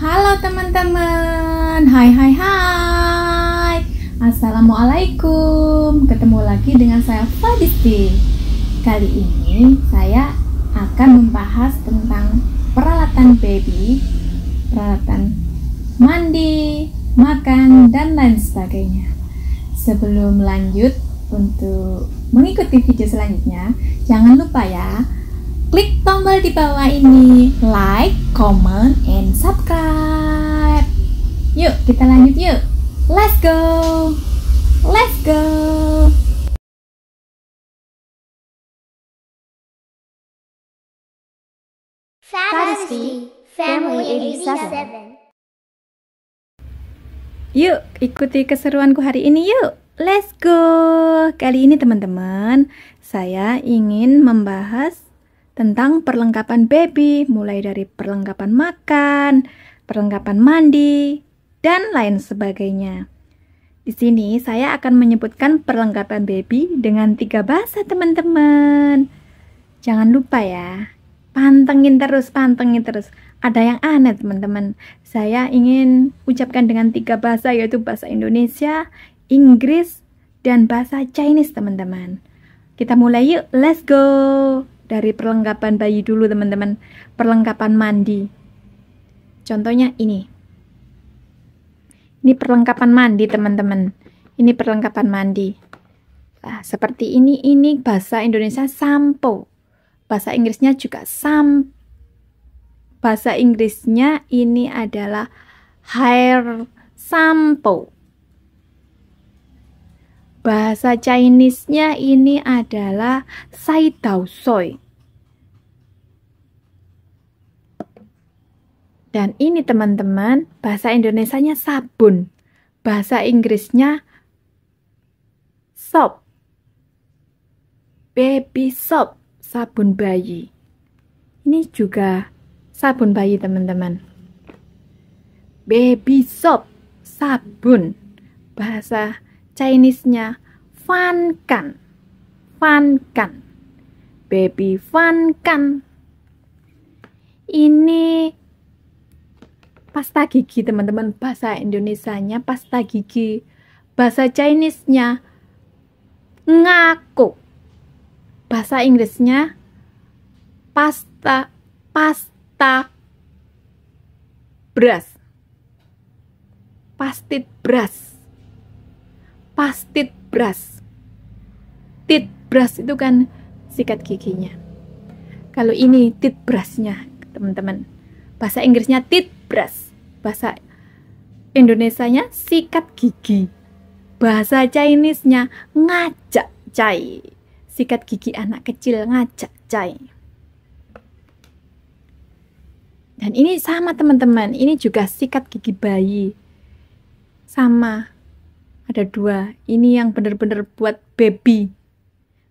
Halo teman-teman, hai hai hai Assalamualaikum, ketemu lagi dengan saya Fadisti Kali ini saya akan membahas tentang peralatan baby Peralatan mandi, makan, dan lain sebagainya Sebelum lanjut untuk mengikuti video selanjutnya Jangan lupa ya Klik tombol di bawah ini, like, comment, and subscribe. Yuk, kita lanjut yuk. Let's go. Let's go. Fantasy Family 87. Yuk, ikuti keseruanku hari ini yuk. Let's go. Kali ini teman-teman, saya ingin membahas tentang perlengkapan baby, mulai dari perlengkapan makan, perlengkapan mandi, dan lain sebagainya. Di sini saya akan menyebutkan perlengkapan baby dengan tiga bahasa teman-teman. Jangan lupa ya, pantengin terus, pantengin terus. Ada yang aneh teman-teman. Saya ingin ucapkan dengan tiga bahasa yaitu bahasa Indonesia, Inggris, dan bahasa Chinese teman-teman. Kita mulai yuk, let's go! dari perlengkapan bayi dulu teman-teman perlengkapan mandi contohnya ini ini perlengkapan mandi teman-teman ini perlengkapan mandi nah, seperti ini ini bahasa Indonesia sampo bahasa Inggrisnya juga sam bahasa Inggrisnya ini adalah hair sampo Bahasa Chinese-nya ini adalah sai dao soi. Dan ini teman-teman, bahasa Indonesia-nya sabun. Bahasa Inggrisnya soap. Baby soap, sabun bayi. Ini juga sabun bayi teman-teman. Baby soap, sabun. Bahasa Chinese-nya Fan Kan. Fan Kan. Baby Fan Kan. Ini pasta gigi teman-teman bahasa Indonesianya pasta gigi bahasa Chinese-nya ngaku bahasa Inggrisnya pasta pasta beras pastit beras tit brush. Tit brush itu kan sikat giginya. Kalau ini tit brushnya, teman-teman. Bahasa Inggrisnya tit brush. Bahasa Indonesianya sikat gigi. Bahasa Chinese-nya ngajak cai. Sikat gigi anak kecil ngajak cai. Dan ini sama teman-teman, ini juga sikat gigi bayi. Sama, ada dua ini yang benar-benar buat baby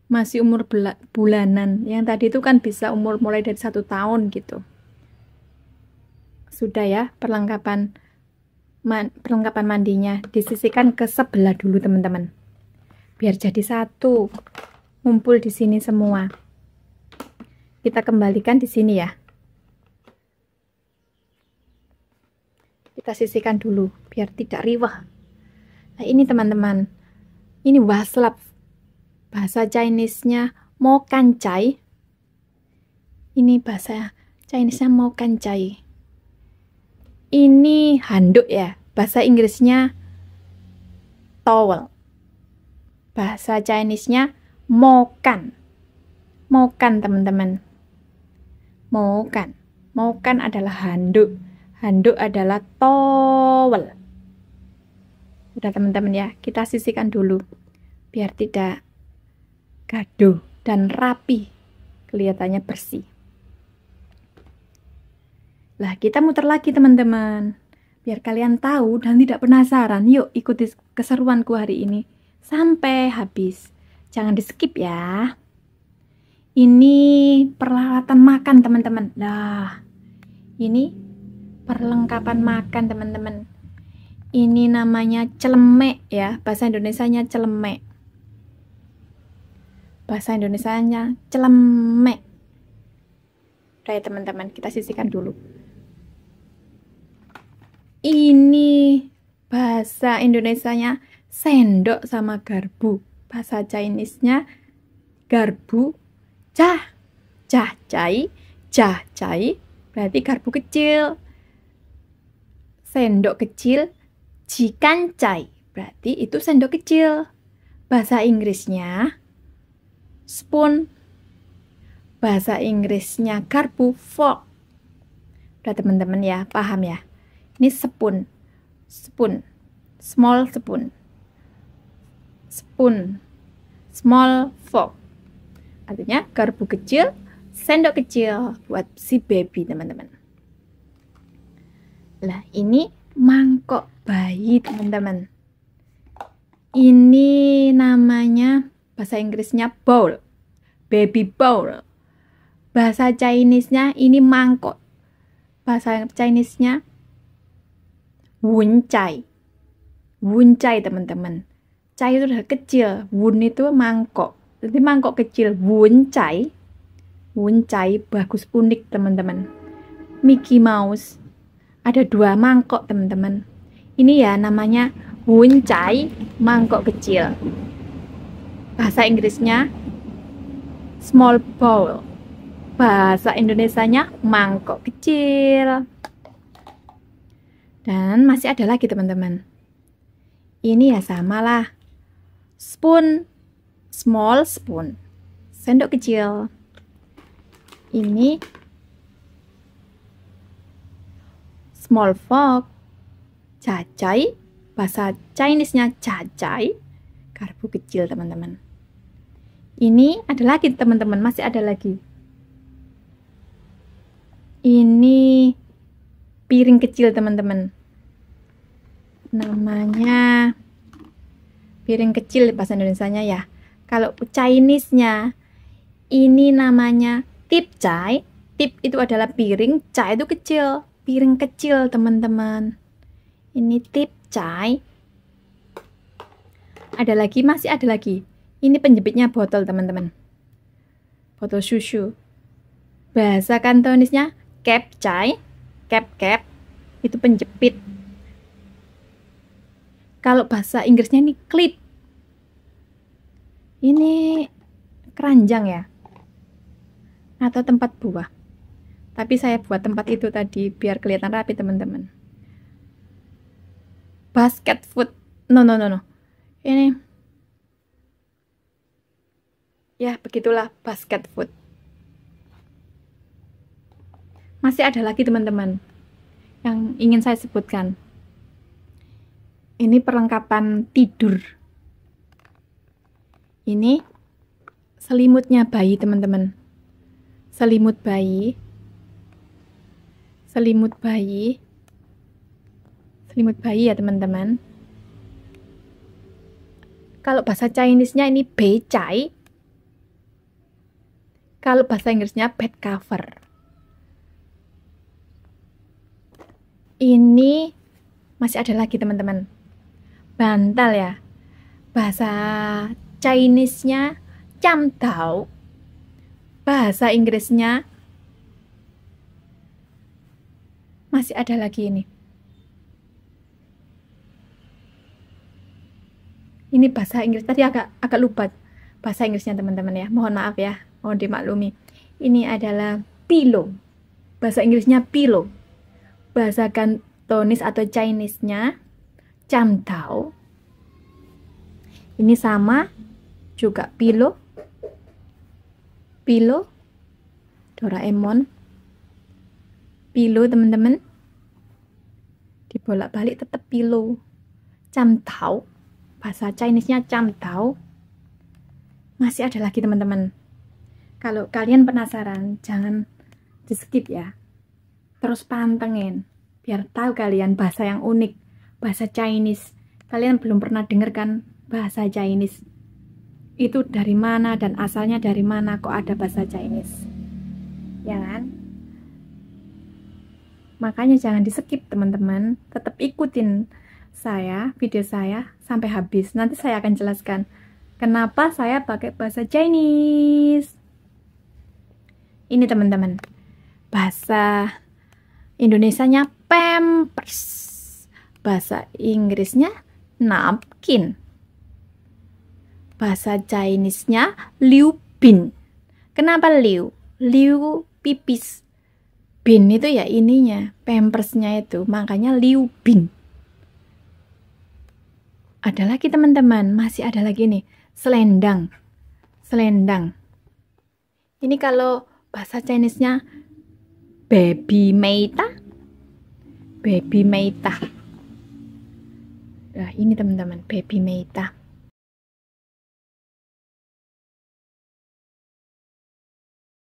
masih umur bulanan yang tadi itu kan bisa umur mulai dari satu tahun gitu sudah ya perlengkapan man, perlengkapan mandinya disisikan ke sebelah dulu teman-teman biar jadi satu ngumpul di sini semua kita kembalikan di sini ya kita sisihkan dulu biar tidak riwah Nah, ini teman-teman. Ini waslap. Bahasa Chinese-nya mau kancai. Ini bahasa Chinese-nya mau kancai. Ini handuk ya. Bahasa Inggrisnya towel. Bahasa Chinese-nya kan, mokan. kan teman-teman. kan, Mokan. kan adalah handuk. Handuk adalah towel. Udah teman-teman ya, kita sisihkan dulu biar tidak gaduh dan rapi kelihatannya bersih. Lah, kita muter lagi teman-teman. Biar kalian tahu dan tidak penasaran, yuk ikuti keseruanku hari ini sampai habis. Jangan di-skip ya. Ini peralatan makan teman-teman. Nah, ini perlengkapan makan teman-teman. Ini namanya celemek ya, bahasa Indonesianya celemek. Bahasa Indonesianya celemek. Udah ya teman-teman, kita sisihkan dulu. Ini bahasa Indonesianya sendok sama garbu. Bahasa Chinese-nya garbu, cah, cah cai, cah cai, berarti garpu kecil. Sendok kecil, Jikancai berarti itu sendok kecil. Bahasa Inggrisnya spoon. Bahasa Inggrisnya garpu fork. Udah teman-teman ya, paham ya? Ini spoon. Spoon. Small spoon. Spoon. Small fork. Artinya garpu kecil, sendok kecil buat si baby, teman-teman. Lah, ini mangkok bayi teman-teman ini namanya bahasa Inggrisnya bowl baby bowl bahasa Chinese-nya ini mangkok bahasa Chinese-nya wuncai wuncai teman-teman cai itu udah kecil wun itu mangkok jadi mangkok kecil wuncai wuncai bagus unik teman-teman Mickey Mouse ada dua mangkok teman-teman ini ya namanya wuncai mangkok kecil bahasa Inggrisnya small bowl bahasa Indonesianya mangkok kecil dan masih ada lagi teman-teman ini ya samalah spoon small spoon sendok kecil ini small fork, cacai, bahasa Chinese-nya cacai, garpu kecil teman-teman. Ini ada lagi teman-teman, masih ada lagi. Ini piring kecil teman-teman. Namanya piring kecil bahasa Indonesia-nya ya. Kalau Chinese-nya ini namanya tip cai, Tip itu adalah piring, cai itu kecil piring kecil teman-teman ini tip cai ada lagi masih ada lagi ini penjepitnya botol teman-teman botol susu bahasa kantonisnya cap cai cap cap itu penjepit kalau bahasa Inggrisnya ini clip ini keranjang ya atau tempat buah tapi saya buat tempat itu tadi biar kelihatan rapi teman-teman. Basket food. No, no, no, no. Ini. Ya, begitulah basket food. Masih ada lagi teman-teman yang ingin saya sebutkan. Ini perlengkapan tidur. Ini selimutnya bayi teman-teman. Selimut bayi selimut bayi selimut bayi ya teman-teman kalau bahasa Chinese-nya ini becai kalau bahasa Inggrisnya bed cover ini masih ada lagi teman-teman bantal ya bahasa Chinese-nya camtau bahasa Inggrisnya masih ada lagi ini. Ini bahasa Inggris tadi agak agak lupa bahasa Inggrisnya teman-teman ya. Mohon maaf ya, mohon dimaklumi. Ini adalah pillow. Bahasa Inggrisnya pillow. Bahasa Kantonis atau Chinese-nya camtao. Ini sama juga pillow. Pillow Doraemon. Pillow teman-teman bolak-balik tetap pilu cam tau bahasa Chinese-nya cam tau masih ada lagi teman-teman kalau kalian penasaran jangan di skip ya terus pantengin biar tahu kalian bahasa yang unik bahasa Chinese kalian belum pernah dengar kan bahasa Chinese itu dari mana dan asalnya dari mana kok ada bahasa Chinese ya kan Makanya jangan di skip teman-teman, tetap ikutin saya, video saya sampai habis. Nanti saya akan jelaskan kenapa saya pakai bahasa Chinese. Ini teman-teman, bahasa Indonesia nya pampers, bahasa Inggrisnya napkin, bahasa Chinese-nya liu bin. Kenapa liu? Liu pipis bin itu ya ininya pampersnya itu makanya liu bin ada lagi teman-teman masih ada lagi nih selendang selendang ini kalau bahasa Chinese-nya baby meita baby meita nah ini teman-teman baby meita